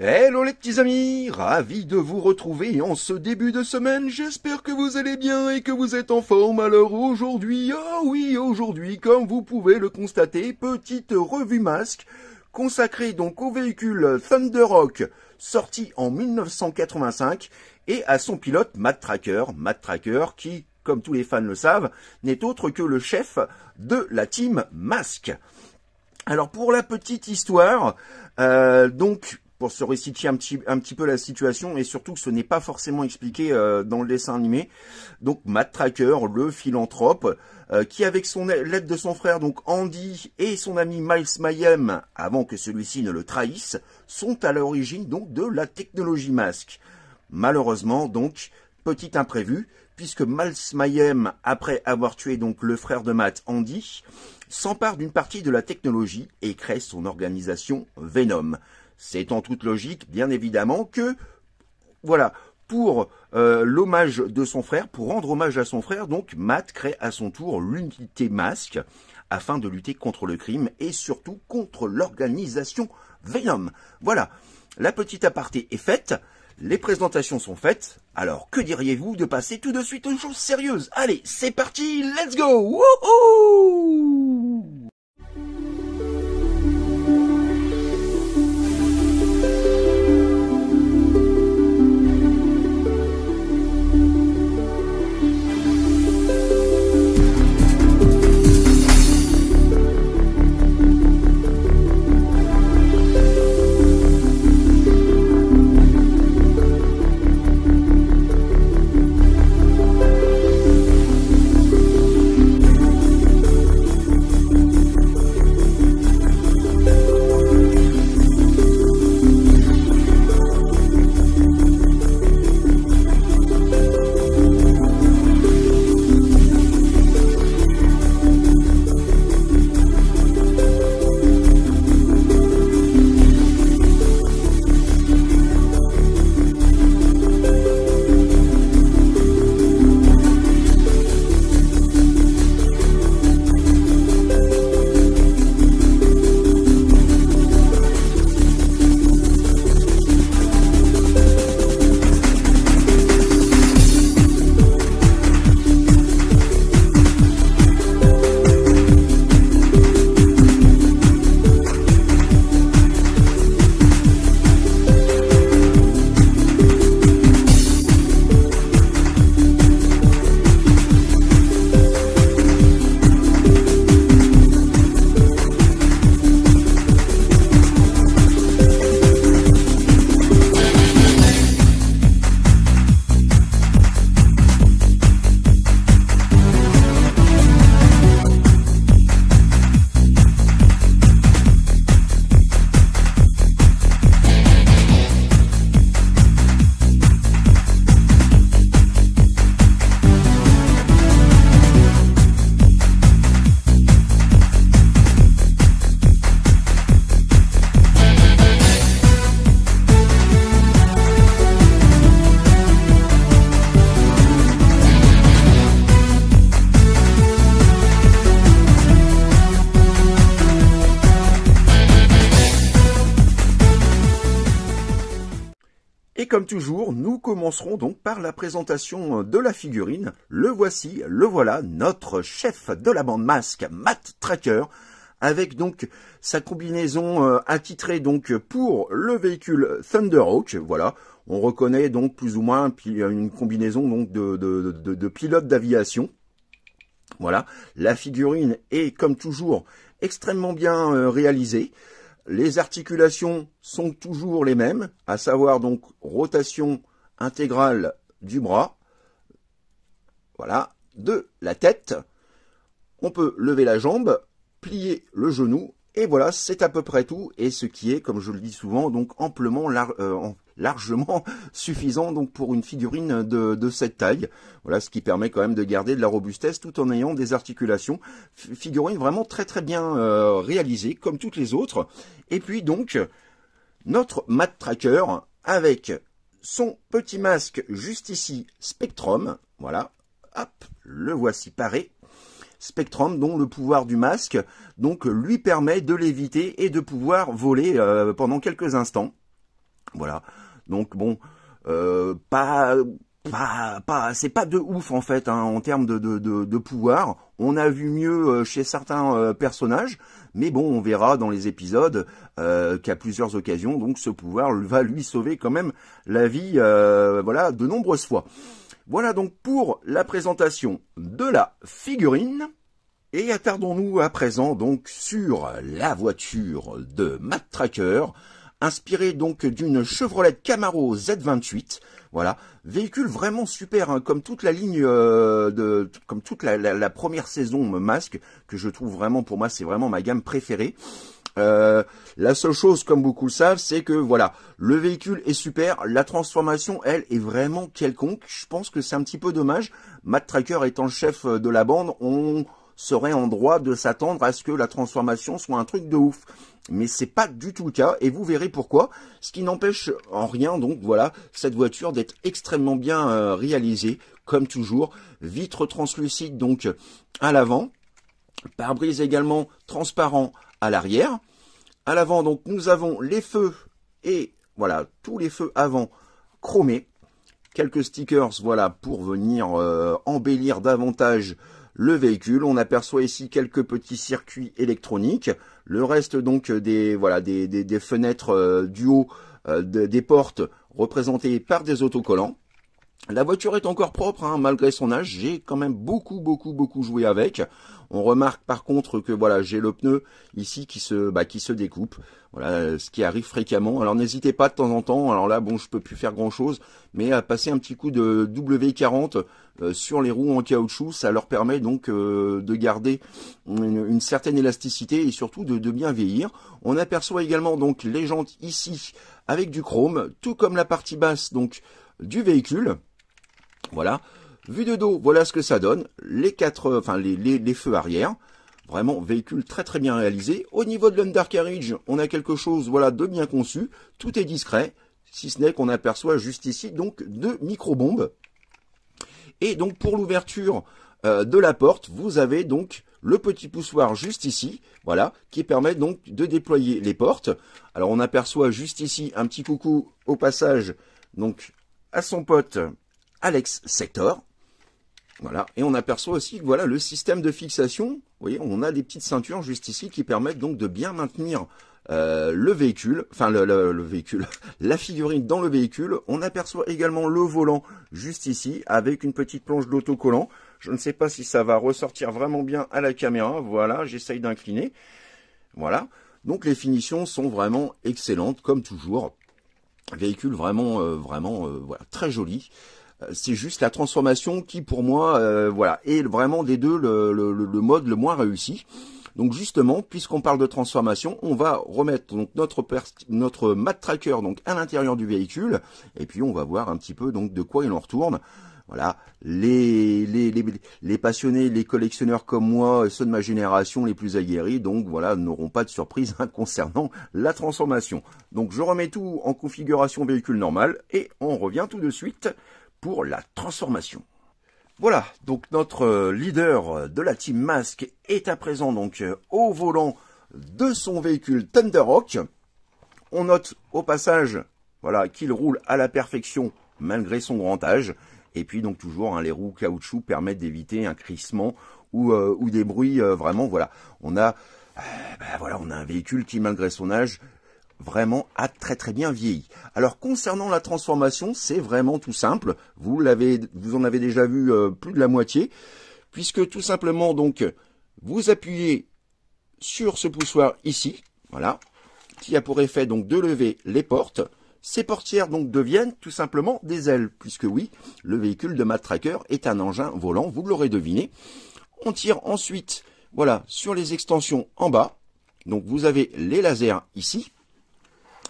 Hello les petits amis, ravi de vous retrouver en ce début de semaine, j'espère que vous allez bien et que vous êtes en forme. Alors aujourd'hui, oh oui, aujourd'hui, comme vous pouvez le constater, petite revue masque consacrée donc au véhicule Thunder Rock sorti en 1985 et à son pilote Matt Tracker, Matt Tracker qui, comme tous les fans le savent, n'est autre que le chef de la team Mask. Alors pour la petite histoire, euh, donc pour se réciter un petit, un petit peu la situation et surtout que ce n'est pas forcément expliqué euh, dans le dessin animé. Donc Matt Tracker, le philanthrope, euh, qui avec son l'aide de son frère donc Andy et son ami Miles Mayhem, avant que celui-ci ne le trahisse, sont à l'origine donc de la technologie masque. Malheureusement donc, petit imprévu, puisque Miles Mayhem, après avoir tué donc le frère de Matt Andy, s'empare d'une partie de la technologie et crée son organisation Venom. C'est en toute logique, bien évidemment, que, voilà, pour euh, l'hommage de son frère, pour rendre hommage à son frère, donc Matt crée à son tour l'unité masque afin de lutter contre le crime et surtout contre l'organisation Venom. Voilà, la petite aparté est faite, les présentations sont faites, alors que diriez-vous de passer tout de suite une chose sérieuse Allez, c'est parti, let's go comme toujours, nous commencerons donc par la présentation euh, de la figurine. Le voici, le voilà, notre chef de la bande masque, Matt Tracker, avec donc sa combinaison euh, attitrée donc pour le véhicule Thunderhawk, voilà. On reconnaît donc plus ou moins une combinaison donc de, de, de pilote d'aviation. Voilà, la figurine est comme toujours extrêmement bien euh, réalisée. Les articulations sont toujours les mêmes, à savoir donc rotation intégrale du bras, voilà, de la tête. On peut lever la jambe, plier le genou, et voilà, c'est à peu près tout, et ce qui est, comme je le dis souvent, donc amplement, large. Euh, largement suffisant donc pour une figurine de, cette taille. Voilà ce qui permet quand même de garder de la robustesse tout en ayant des articulations. Figurine vraiment très très bien euh, réalisée comme toutes les autres. Et puis donc notre mat tracker avec son petit masque juste ici Spectrum. Voilà, hop, le voici paré. Spectrum, dont le pouvoir du masque, donc lui permet de l'éviter et de pouvoir voler euh, pendant quelques instants. Voilà. Donc bon, euh, pas pas, pas c'est pas de ouf en fait hein, en termes de, de, pouvoir. On a vu mieux euh, chez certains euh, personnages, mais bon, on verra dans les épisodes qu'à plusieurs occasions, donc ce pouvoir va lui sauver quand même la vie, voilà, de nombreuses fois. Voilà donc pour la présentation de la figurine. Et attardons-nous à présent donc sur la voiture de Matt Tracker inspiré donc d'une Chevrolet Camaro Z28. Voilà, véhicule vraiment super, hein, comme toute la ligne euh, de, comme toute la, première saison euh, Masque que je trouve vraiment pour moi c'est vraiment ma gamme préférée. Euh, la seule chose, comme beaucoup le savent, c'est que voilà, le véhicule est super, la transformation, elle, est vraiment quelconque. Je pense que c'est un petit peu dommage. Matt Tracker étant le chef de la bande, on, serait en droit de s'attendre à ce que la transformation soit un truc de ouf. Mais c'est pas du tout le cas, et vous verrez pourquoi. Ce qui n'empêche en rien, donc voilà, cette voiture d'être extrêmement bien euh, réalisée, comme toujours. Vitre translucide donc à l'avant, pare-brise également transparent à l'arrière. À l'avant, donc nous avons les feux et voilà, tous les feux avant chromés. Quelques stickers, voilà, pour venir euh, embellir davantage le véhicule. On aperçoit ici quelques petits circuits électroniques. Le reste donc des, voilà, des, des, fenêtres euh, du haut euh, des portes représentées par des autocollants. La voiture est encore propre, hein. malgré son âge. J'ai quand même beaucoup, beaucoup, beaucoup joué avec. On remarque par contre que voilà, j'ai le pneu ici qui se, bah, qui se découpe. Voilà, ce qui arrive fréquemment. Alors n'hésitez pas de temps en temps. Alors là, bon, je peux plus faire grand chose, mais à passer un petit coup de W40 euh, sur les roues en caoutchouc, ça leur permet donc euh, de garder une, certaine élasticité et surtout de, de bien vieillir. On aperçoit également donc les jantes ici avec du chrome, tout comme la partie basse donc du véhicule. Voilà. Vue de dos, voilà ce que ça donne. Les quatre, euh, enfin les, feux arrière. Vraiment, véhicule très très bien réalisé. Au niveau de l'undercarriage, on a quelque chose voilà, de bien conçu. Tout est discret, si ce n'est qu'on aperçoit juste ici donc deux micro-bombes. Et donc pour l'ouverture euh, de la porte, vous avez donc le petit poussoir juste ici, voilà, qui permet donc de déployer les portes. Alors on aperçoit juste ici un petit coucou au passage donc à son pote Alex Sector. Voilà, et on aperçoit aussi voilà le système de fixation. Vous voyez, on a des petites ceintures juste ici qui permettent donc de bien maintenir euh, le véhicule, enfin le, véhicule, la figurine dans le véhicule. On aperçoit également le volant juste ici avec une petite planche d'autocollant. Je ne sais pas si ça va ressortir vraiment bien à la caméra. Voilà, j'essaye d'incliner. Voilà. Donc les finitions sont vraiment excellentes comme toujours. Véhicule vraiment, euh, vraiment, euh, voilà, très joli. Euh, c'est juste la transformation qui pour moi euh, voilà est vraiment des deux le, mode le moins réussi. Donc justement, puisqu'on parle de transformation, on va remettre donc notre notre mat tracker donc à l'intérieur du véhicule et puis on va voir un petit peu donc de quoi il en retourne. Voilà, les, les, les, passionnés, les collectionneurs comme moi, ceux de ma génération les plus aguerris, donc voilà, n'auront pas de surprise hein, concernant la transformation. Donc je remets tout en configuration véhicule normal et on revient tout de suite pour la transformation. Voilà, donc notre euh, leader euh, de la team Mask est à présent donc euh, au volant de son véhicule Rock. On note au passage voilà, qu'il roule à la perfection malgré son grand âge. Et puis donc toujours hein, les roues caoutchouc permettent d'éviter un crissement ou, des bruits vraiment voilà. On a bah, voilà, on a un véhicule qui malgré son âge vraiment à très très bien vieilli. Alors concernant la transformation, c'est vraiment tout simple. Vous l'avez, vous en avez déjà vu euh, plus de la moitié, puisque tout simplement donc vous appuyez sur ce poussoir ici, voilà, qui a pour effet donc de lever les portes. Ces portières donc deviennent tout simplement des ailes, puisque oui, le véhicule de Mad Tracker est un engin volant, vous l'aurez deviné. On tire ensuite, voilà, sur les extensions en bas. Donc vous avez les lasers ici,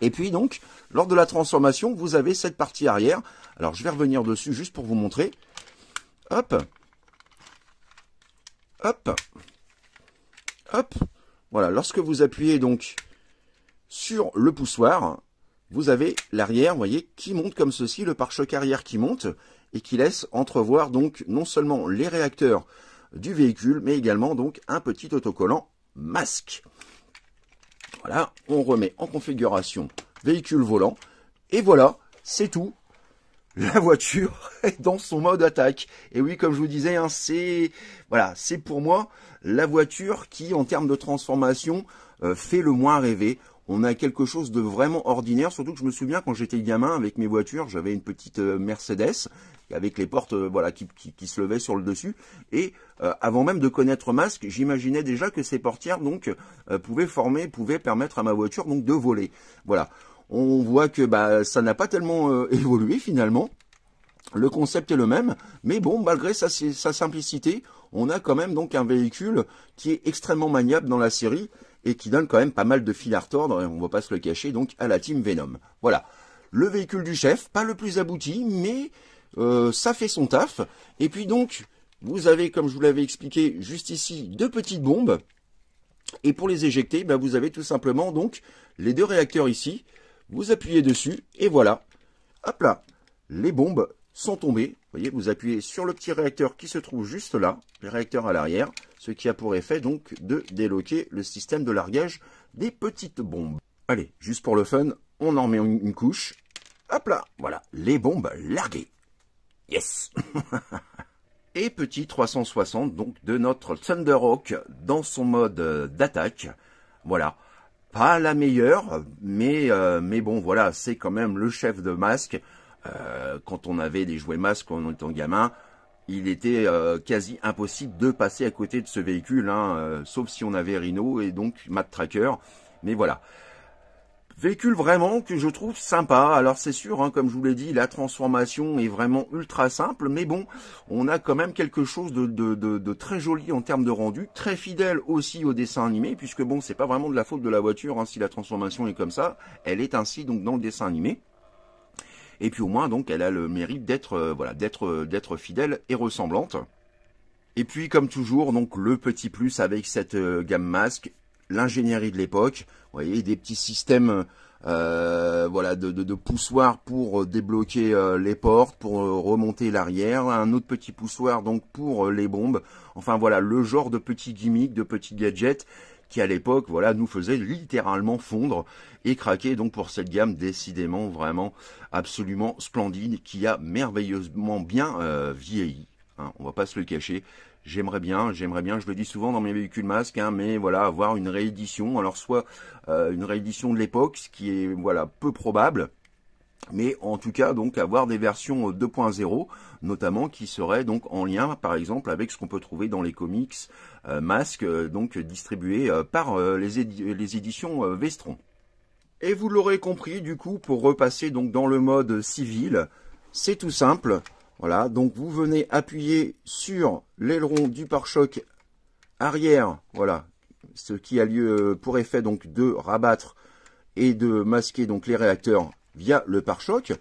et puis donc, lors de la transformation, vous avez cette partie arrière. Alors, je vais revenir dessus juste pour vous montrer. Hop. Hop. Hop. Voilà, lorsque vous appuyez donc sur le poussoir, vous avez l'arrière, vous voyez, qui monte comme ceci, le pare-choc arrière qui monte et qui laisse entrevoir donc non seulement les réacteurs du véhicule, mais également donc un petit autocollant masque. Voilà, on remet en configuration véhicule volant. Et voilà, c'est tout. La voiture est dans son mode attaque. Et oui, comme je vous disais, hein, c'est voilà, c'est pour moi la voiture qui, en termes de transformation, euh, fait le moins rêver on a quelque chose de vraiment ordinaire, surtout que je me souviens quand j'étais gamin avec mes voitures, j'avais une petite euh, Mercedes avec les portes euh, voilà qui, se levaient sur le dessus et euh, avant même de connaître Masque, j'imaginais déjà que ces portières donc pouvaient former, pouvaient permettre à ma voiture donc de voler. Voilà. On voit que bah ça n'a pas tellement évolué finalement. Le concept est le même, mais bon, malgré sa, sa, simplicité, on a quand même donc un véhicule qui est extrêmement maniable dans la série et qui donne quand même pas mal de fil à retordre, on va pas se le cacher, donc à la team Venom. Voilà. Le véhicule du chef, pas le plus abouti, mais euh, ça fait son taf. Et puis donc, vous avez, comme je vous l'avais expliqué juste ici, deux petites bombes. Et pour les éjecter, ben vous avez tout simplement donc les deux réacteurs ici. Vous appuyez dessus et voilà. Hop là, les bombes sont tombées vous voyez, vous appuyez sur le petit réacteur qui se trouve juste là, le réacteur à l'arrière, ce qui a pour effet donc de déloquer le système de largage des petites bombes. Allez, juste pour le fun, on en met une couche. Hop là, voilà, les bombes larguées. Yes Et petit 360 donc de notre Thunderhawk dans son mode euh, d'attaque. Voilà, pas la meilleure, mais, euh, mais bon voilà, c'est quand même le chef de masque. Euh, quand on avait des jouets masques quand on était gamin, il était euh, quasi impossible de passer à côté de ce véhicule, hein, euh, sauf si on avait Rhino et donc Matt Tracker. Mais voilà. Véhicule vraiment que je trouve sympa. Alors c'est sûr, hein, comme je vous l'ai dit, la transformation est vraiment ultra simple, mais bon, on a quand même quelque chose de, très joli en termes de rendu, très fidèle aussi au dessin animé, puisque bon, c'est pas vraiment de la faute de la voiture hein, si la transformation est comme ça, elle est ainsi donc dans le dessin animé. Et puis au moins, donc, elle a le mérite d'être, euh, voilà, d'être, euh, d'être fidèle et ressemblante. Et puis, comme toujours, donc le petit plus avec cette euh, gamme masque, l'ingénierie de l'époque. Vous voyez, des petits systèmes. voilà de, poussoirs poussoir pour débloquer les portes, pour remonter l'arrière, un autre petit poussoir donc pour les bombes. Enfin voilà le genre de petits gimmicks, de petits gadgets qui à l'époque voilà nous faisait littéralement fondre et craquer donc pour cette gamme décidément vraiment absolument splendide qui a merveilleusement bien euh, vieilli. Hein, on va pas se le cacher. J'aimerais bien, j'aimerais bien, je le dis souvent dans mes véhicules masques, hein, mais voilà, avoir une réédition. Alors soit euh, une réédition de l'époque, ce qui est voilà peu probable, mais en tout cas donc avoir des versions 2.0 euh, notamment qui seraient donc en lien par exemple avec ce qu'on peut trouver dans les comics euh, masques euh, donc distribués par les, éditions Vestron. Et vous l'aurez compris du coup pour repasser donc dans le mode civil, c'est tout simple. Voilà, donc vous venez appuyer sur l'aileron du pare-choc arrière, voilà, ce qui a lieu pour effet donc de rabattre et de masquer donc les réacteurs via le pare-choc.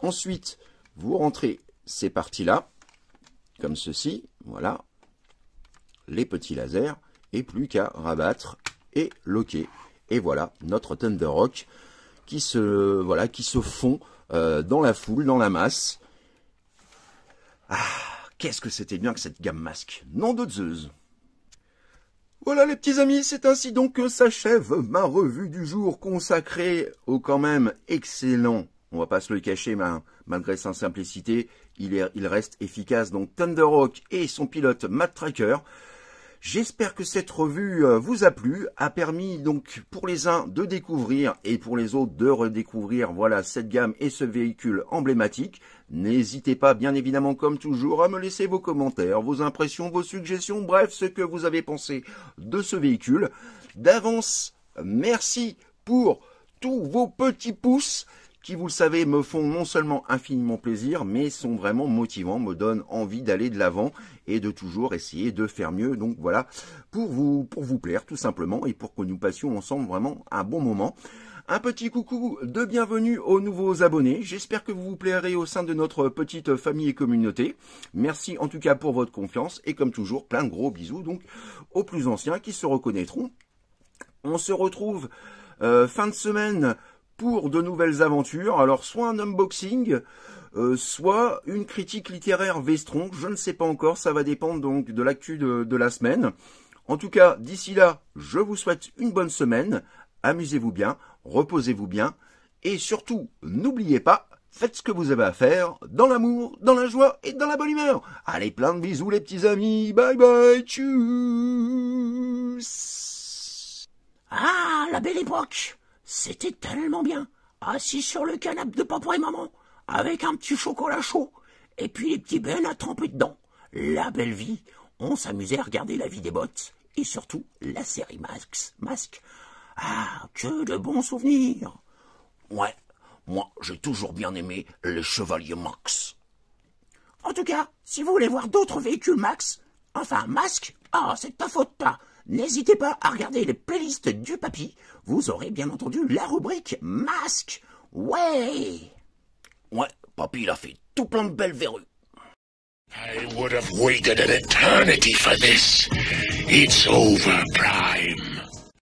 Ensuite, vous rentrez ces parties-là, comme ceci, voilà, les petits lasers, et plus qu'à rabattre et loquer. Et voilà, notre Thunder Rock qui se, voilà, qui se fond euh, dans la foule, dans la masse. Ah, qu'est-ce que c'était bien que cette gamme masque non de voilà oh les petits amis, c'est ainsi donc que s'achève ma revue du jour consacrée au quand même excellent, on va pas se le cacher malgré sa simplicité, il, il reste efficace donc Thunder Rock et son pilote Matt Tracker J'espère que cette revue euh, vous a plu, a permis donc pour les uns de découvrir et pour les autres de redécouvrir voilà cette gamme et ce véhicule emblématique. N'hésitez pas bien évidemment comme toujours à me laisser vos commentaires, vos impressions, vos suggestions, bref ce que vous avez pensé de ce véhicule. D'avance, merci pour tous vos petits pouces qui, vous le savez, me font non seulement infiniment plaisir, mais sont vraiment motivants, me donnent envie d'aller de l'avant et de toujours essayer de faire mieux. Donc voilà, pour vous, pour vous plaire tout simplement et pour que nous passions ensemble vraiment un bon moment. Un petit coucou de bienvenue aux nouveaux abonnés. J'espère que vous vous plairez au sein de notre petite famille et communauté. Merci en tout cas pour votre confiance et comme toujours, plein de gros bisous donc aux plus anciens qui se reconnaîtront. On se retrouve euh, fin de semaine pour de nouvelles aventures. Alors soit un unboxing, euh, soit une critique littéraire Vestron, je ne sais pas encore, ça va dépendre donc de l'actu de, la semaine. En tout cas, d'ici là, je vous souhaite une bonne semaine, amusez-vous bien, reposez-vous bien, et surtout, n'oubliez pas, faites ce que vous avez à faire, dans l'amour, dans la joie et dans la bonne humeur. Allez, plein de bisous les petits amis, bye bye, tchuss Ah, la belle époque c'était tellement bien, assis sur le canapé de papa et maman, avec un petit chocolat chaud, et puis les petits bains à tremper dedans. La belle vie, on s'amusait à regarder la vie des bottes, et surtout la série Max. Masque. Ah, que de bons souvenirs Ouais, moi j'ai toujours bien aimé les Chevaliers Max. En tout cas, si vous voulez voir d'autres véhicules Max, enfin Masque, ah, c'est ta faute, N'hésitez pas à regarder les playlists du papy. Vous aurez bien entendu la rubrique masque. Ouais. Ouais, papy, il a fait tout plein de belles verrues. I would have waited an eternity for this. It's over, Prime.